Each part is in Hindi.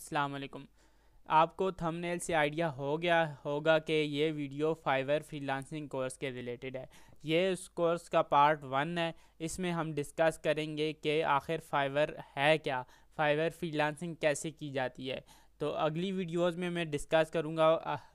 अस्सलाम वालेकुम आपको थंबनेल से आइडिया हो गया होगा कि ये वीडियो फाइवर फ्रीलांसिंग कोर्स के रिलेटेड है ये उस कोर्स का पार्ट वन है इसमें हम डिस्कस करेंगे कि आखिर फाइवर है क्या फाइवर फ्रीलांसिंग कैसे की जाती है तो अगली वीडियोस में मैं डिस्कस करूंगा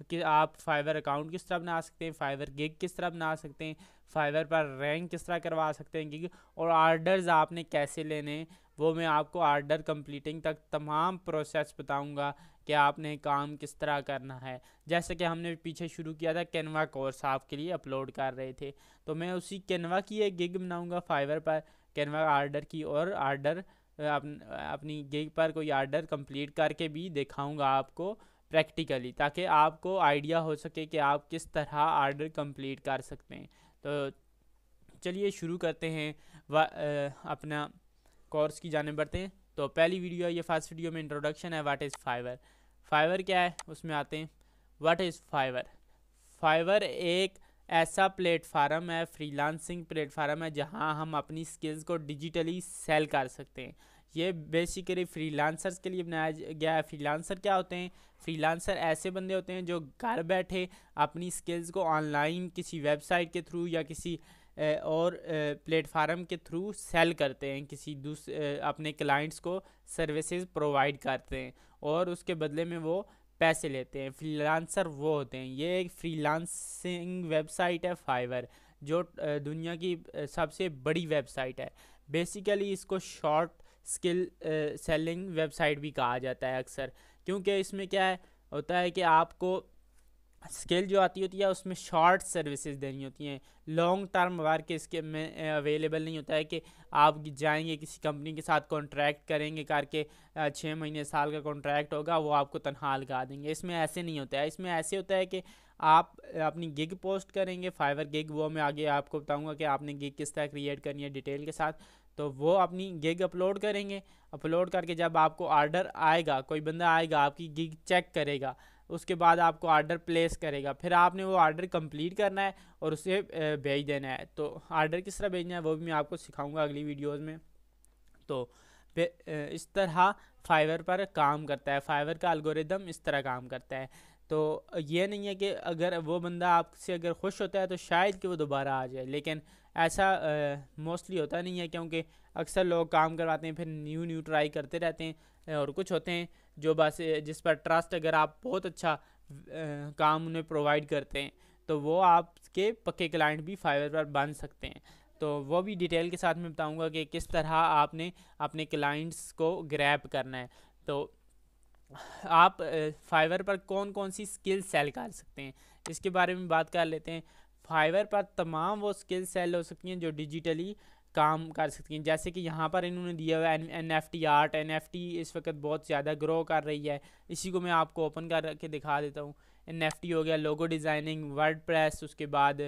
कि आप फाइवर अकाउंट किस तरह बना सकते हैं फाइवर गिग किस तरह बना सकते हैं फाइवर पर रैंक किस तरह करवा सकते हैं गिग और आर्डर्स आपने कैसे लेने वो मैं आपको आर्डर कंप्लीटिंग तक तमाम प्रोसेस बताऊंगा कि आपने काम किस तरह करना है जैसे कि हमने पीछे शुरू किया था कैनवा कोर्स आपके लिए अपलोड कर रहे थे तो मैं उसी कैनवा की एक गिग बनाऊँगा फाइवर पर कैनवा आर्डर की और आर्डर अपन, अपनी गिग पर कोई आर्डर कंप्लीट करके भी दिखाऊंगा आपको प्रैक्टिकली ताकि आपको आइडिया हो सके कि आप किस तरह आर्डर कंप्लीट कर सकते हैं तो चलिए शुरू करते हैं व, अपना कोर्स की जाने बढ़ते हैं तो पहली वीडियो ये फर्स्ट वीडियो में इंट्रोडक्शन है व्हाट इज़ फाइवर फाइवर क्या है उसमें आते हैं व्हाट इज़ फाइवर फाइवर एक ऐसा प्लेटफार्म है फ्रीलांसिंग प्लेटफार्म है जहां हम अपनी स्किल्स को डिजिटली सेल कर सकते हैं ये बेसिकली फ्रीलांसर्स के लिए बनाया गया है फ्रीलांसर क्या होते हैं फ्रीलांसर ऐसे बंदे होते हैं जो घर बैठे अपनी स्किल्स को ऑनलाइन किसी वेबसाइट के थ्रू या किसी और प्लेटफार्म के थ्रू सेल करते हैं किसी दूसरे अपने क्लाइंट्स को सर्विसेज प्रोवाइड करते हैं और उसके बदले में वो पैसे लेते हैं फ्रीलांसर वो होते हैं ये एक फ्रीलांसिंग वेबसाइट है फाइवर जो दुनिया की सबसे बड़ी वेबसाइट है बेसिकली इसको शॉर्ट स्किल सेलिंग वेबसाइट भी कहा जाता है अक्सर क्योंकि इसमें क्या है होता है कि आपको स्किल जो आती होती है उसमें शॉर्ट सर्विसेज देनी होती हैं लॉन्ग टर्म वर्क इसके में अवेलेबल नहीं होता है कि आप जाएंगे किसी कंपनी के साथ कॉन्ट्रैक्ट करेंगे करके छः महीने साल का कॉन्ट्रैक्ट होगा वो आपको तनख्वाह लगा देंगे इसमें ऐसे नहीं होता है इसमें ऐसे होता है कि आप अपनी गिग पोस्ट करेंगे फाइवर गिग वो मैं आगे आपको बताऊँगा कि आपने गिग किस तरह क्रिएट करनी है डिटेल के साथ तो वो अपनी गिग अपलोड करेंगे अपलोड करके जब आपको आर्डर आएगा कोई बंदा आएगा आपकी गिग चेक करेगा उसके बाद आपको आर्डर प्लेस करेगा फिर आपने वो आर्डर कंप्लीट करना है और उसे भेज देना है तो आर्डर किस तरह भेजना है वो भी मैं आपको सिखाऊंगा अगली वीडियोस में तो इस तरह फाइवर पर काम करता है फाइवर का अलगोरिदम इस तरह काम करता है तो ये नहीं है कि अगर वो बंदा आपसे अगर खुश होता है तो शायद कि वो दोबारा आ जाए लेकिन ऐसा मोस्टली होता नहीं है क्योंकि अक्सर लोग काम करवाते हैं फिर न्यू न्यू ट्राई करते रहते हैं और कुछ होते हैं जो बस जिस पर ट्रस्ट अगर आप बहुत अच्छा काम उन्हें प्रोवाइड करते हैं तो वो आपके पक्के क्लाइंट भी फाइवर पर बन सकते हैं तो वो भी डिटेल के साथ में बताऊंगा कि किस तरह आपने अपने क्लाइंट्स को ग्रैप करना है तो आप फाइवर पर कौन कौन सी स्किल सेल कर सकते हैं इसके बारे में बात कर लेते हैं फाइवर पर तमाम वो स्किल सेल हो सकती हैं जो डिजिटली काम कर सकती हैं जैसे कि यहाँ पर इन्होंने दिया हुआ है N F T art N F T इस वक्त बहुत ज़्यादा ग्रो कर रही है इसी को मैं आपको ओपन करके दिखा देता हूँ एन एफ टी हो गया लोगो डिज़ाइनिंग वर्ड प्रेस उसके बाद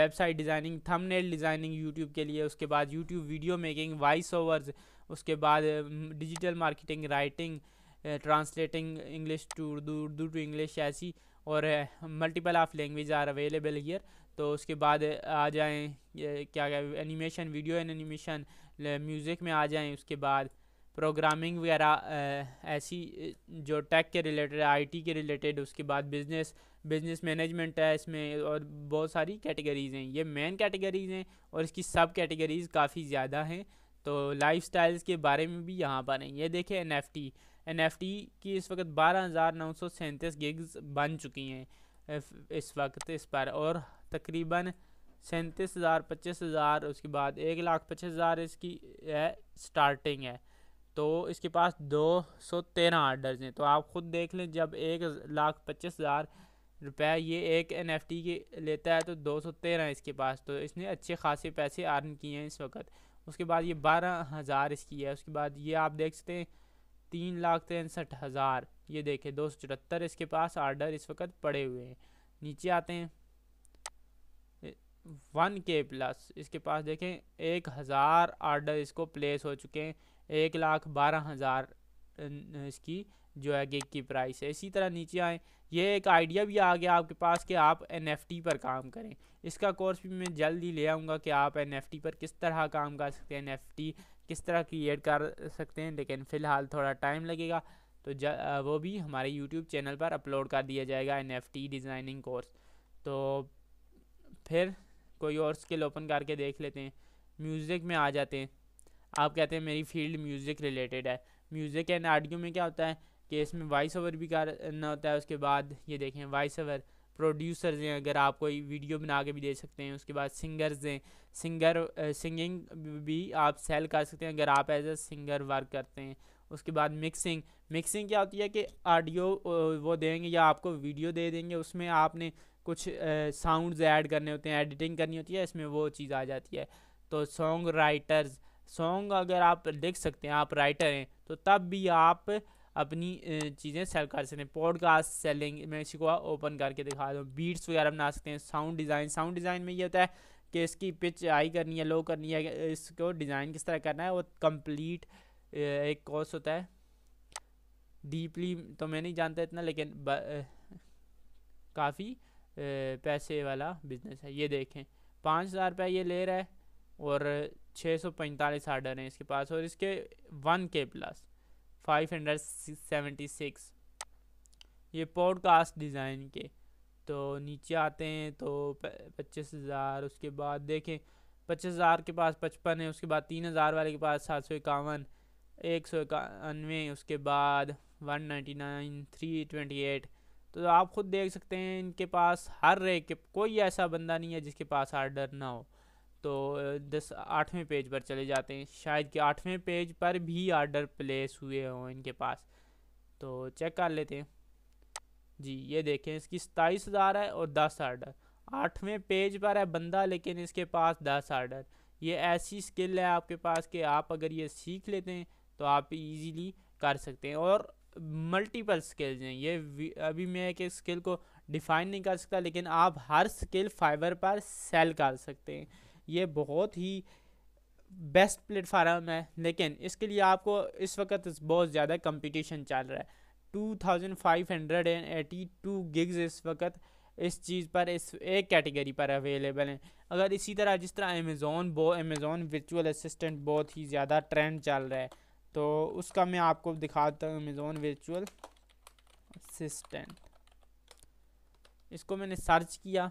website designing thumbnail designing YouTube के लिए उसके बाद YouTube video making voice overs उसके बाद digital marketing writing translating English to Urdu Urdu to English ऐसी और multiple of language are available here तो उसके बाद आ जाएँ क्या क्या animation video and animation music में आ जाएँ उसके बाद प्रोग्रामिंग वगैरह ऐसी जो टेक के रिलेटेड आईटी के रिलेटेड उसके बाद बिजनेस बिजनेस मैनेजमेंट है इसमें और बहुत सारी कैटेगरीज़ हैं ये मेन कैटेगरीज़ हैं और इसकी सब कैटेगरीज़ काफ़ी ज़्यादा हैं तो लाइफ के बारे में भी यहाँ पर हैं ये देखें एन एन एफ टी की इस वक्त बारह हज़ार नौ सौ सैंतीस गिग्स बन चुकी हैं इस वक्त इस पर और तकरीबन सैंतीस हज़ार पच्चीस हज़ार उसके बाद एक लाख पच्चीस हज़ार इसकी है स्टार्टिंग है तो इसके पास दो सौ तेरह आर्डर्स हैं तो आप ख़ुद देख लें जब एक लाख पच्चीस हज़ार रुपये ये एक एन एफ टी के लेता है तो दो सौ तेरह इसके पास तो इसने अच्छे खासे पैसे अर्न किए हैं इस वक्त उसके बाद ये बारह हज़ार इसकी है उसके बाद ये आप देख सकते हैं तीन लाख तिरसठ हज़ार ये देखें दो सौ चौहत्तर इसके पास आर्डर इस वक्त पड़े हुए हैं नीचे आते हैं वन के प्लस इसके पास देखें एक हज़ार आर्डर इसको प्लेस हो चुके हैं एक लाख बारह हज़ार इसकी जो है गिग की प्राइस है इसी तरह नीचे आए ये एक आइडिया भी आ गया आपके पास कि आप एन पर काम करें इसका कोर्स भी मैं जल्द ही ले आऊँगा कि आप एन पर किस तरह काम कर सकते हैं एन किस तरह क्रिएट कर सकते हैं लेकिन फ़िलहाल थोड़ा टाइम लगेगा तो ज वो भी हमारे यूट्यूब चैनल पर अपलोड कर दिया जाएगा एन डिज़ाइनिंग कोर्स तो फिर कोई और स्किल ओपन करके देख लेते हैं म्यूज़िक में आ जाते हैं आप कहते हैं मेरी फील्ड म्यूज़िक रिलेटेड है म्यूज़िक एंड आडियो में क्या होता है कि इसमें वॉइस ओवर भी करना होता है उसके बाद ये देखें वॉइस ओवर प्रोड्यूसर्स हैं अगर आप कोई वीडियो बना के भी दे सकते हैं उसके बाद सिंगर्स हैं सिंगर सिंगिंग भी आप सेल कर सकते हैं अगर आप एज अ सिंगर वर्क करते हैं उसके बाद मिक्सिंग मिक्सिंग क्या होती है कि ऑडियो वो देंगे या आपको वीडियो दे देंगे उसमें आपने कुछ साउंड्स ऐड करने होते हैं एडिटिंग करनी होती है इसमें वो चीज़ आ जाती है तो सॉन्ग राइटर्स सॉन्ग अगर आप लिख सकते हैं आप राइटर हैं तो तब भी आप अपनी चीज़ें सेल कर सकते हैं पॉडकास्ट सेलिंग में को ओपन करके दिखा दूँ बीट्स वगैरह बना सकते हैं साउंड डिज़ाइन साउंड डिज़ाइन में ये होता है कि इसकी पिच हाई करनी है लो करनी है इसको डिज़ाइन किस तरह करना है वो कंप्लीट एक कोर्स होता है डीपली तो मैं नहीं जानता इतना लेकिन काफ़ी पैसे वाला बिजनेस है ये देखें पाँच हज़ार रुपये ये ले रहा है और छः सौ पैंतालीस आर्डर हैं इसके पास और इसके वन के प्लस 576 ये पॉडकास्ट डिज़ाइन के तो नीचे आते हैं तो पच्चीस हज़ार उसके बाद देखें पच्चीस हज़ार के पास पचपन है उसके बाद तीन हज़ार वाले के पास सात सौ इक्यावन एक सौ इक्यानवे उसके बाद one ninety nine three twenty eight तो आप ख़ुद देख सकते हैं इनके पास हर रेक कोई ऐसा बंदा नहीं है जिसके पास आर्डर ना हो तो दस आठवें पेज पर चले जाते हैं शायद कि आठवें पेज पर भी आर्डर प्लेस हुए हों इनके पास तो चेक कर लेते हैं जी ये देखें इसकी सताईस हज़ार है और दस आर्डर आठवें पेज पर है बंदा लेकिन इसके पास दस आर्डर ये ऐसी स्किल है आपके पास कि आप अगर ये सीख लेते हैं तो आप इजीली कर सकते हैं और मल्टीपल स्किल्स हैं ये अभी मैं एक स्किल को डिफ़ाइन नहीं कर सकता लेकिन आप हर स्किल फाइबर पर सेल कर सकते हैं ये बहुत ही बेस्ट प्लेटफार्म है लेकिन इसके लिए आपको इस वक्त बहुत ज़्यादा कंपटीशन चल रहा है two thousand five hundred and eighty two gigs इस वक्त इस चीज़ पर इस एक कैटेगरी पर अवेलेबल हैं अगर इसी तरह जिस तरह अमेज़ोन बो अमेज़ोन वर्चुअल असिस्टेंट बहुत ही ज़्यादा ट्रेंड चल रहा है तो उसका मैं आपको दिखाता हूँ अमेज़ोन वर्चुअल असिस्टेंट इसको मैंने सर्च किया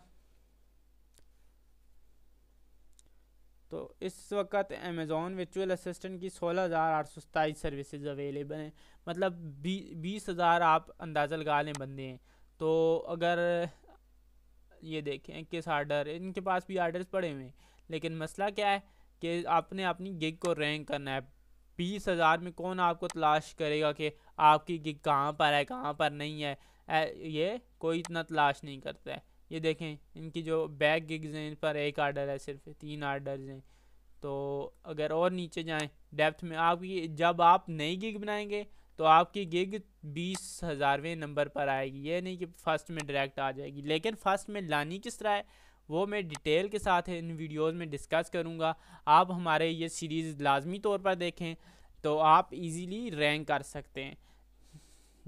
तो इस वक्त अमेज़ोन वर्चुअल असिस्टेंट की सोलह हज़ार आठ सौ सताईस सर्विसज अवेलेबल हैं मतलब बी बीस हज़ार आप अंदाज़ा लगा लें बंदे हैं तो अगर ये देखें किस आर्डर इनके पास भी आर्डर्स पड़े हुए हैं लेकिन मसला क्या है कि आपने अपनी गिग को रैंक करना है बीस हज़ार में कौन आपको तलाश करेगा कि आपकी गिग कहाँ पर है कहाँ पर नहीं है ये कोई इतना तलाश नहीं करता है ये देखें इनकी जो बैक गिग्स हैं इन पर एक आर्डर है सिर्फ तीन आर्डर्स हैं तो अगर और नीचे जाएं डेप्थ में आपकी जब आप नई गिग बनाएंगे तो आपकी गिग बीस हज़ारवें नंबर पर आएगी ये नहीं कि फ़र्स्ट में डायरेक्ट आ जाएगी लेकिन फ़र्स्ट में लानी किस तरह है वो मैं डिटेल के साथ इन वीडियोस में डिस्कस करूँगा आप हमारे ये सीरीज़ लाजमी तौर पर देखें तो आप इजीली रैंक कर सकते हैं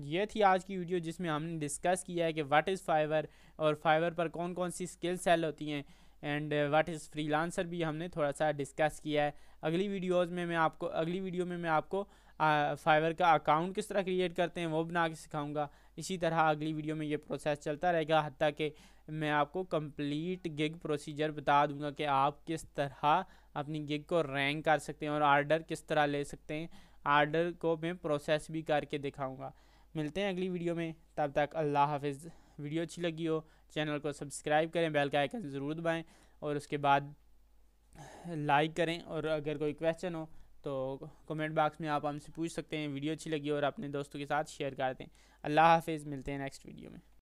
ये थी आज की वीडियो जिसमें हमने डिस्कस किया है कि व्हाट इज़ फाइवर और फाइवर पर कौन कौन सी स्किल सेल होती हैं एंड व्हाट इज़ फ्रीलांसर भी हमने थोड़ा सा डिस्कस किया है अगली वीडियोस में मैं आपको अगली वीडियो में मैं आपको फाइवर का अकाउंट किस तरह क्रिएट करते हैं वो बना के सिखाऊंगा इसी तरह अगली वीडियो में ये प्रोसेस चलता रहेगा हती कि मैं आपको कंप्लीट गिग प्रोसीजर बता दूंगा कि आप किस तरह अपनी गिग को रैंक कर सकते हैं और आर्डर किस तरह ले सकते हैं आर्डर को मैं प्रोसेस भी करके दिखाऊँगा मिलते हैं अगली वीडियो में तब तक अल्लाह हाफिज़ वीडियो अच्छी लगी हो चैनल को सब्सक्राइब करें बेल का आइकन ज़रूर दबाएं और उसके बाद लाइक करें और अगर कोई क्वेश्चन हो तो कमेंट बॉक्स में आप हमसे पूछ सकते हैं वीडियो अच्छी लगी हो और अपने दोस्तों के साथ शेयर कर दें अल्लाह हाफिज़ मिलते हैं नेक्स्ट वीडियो में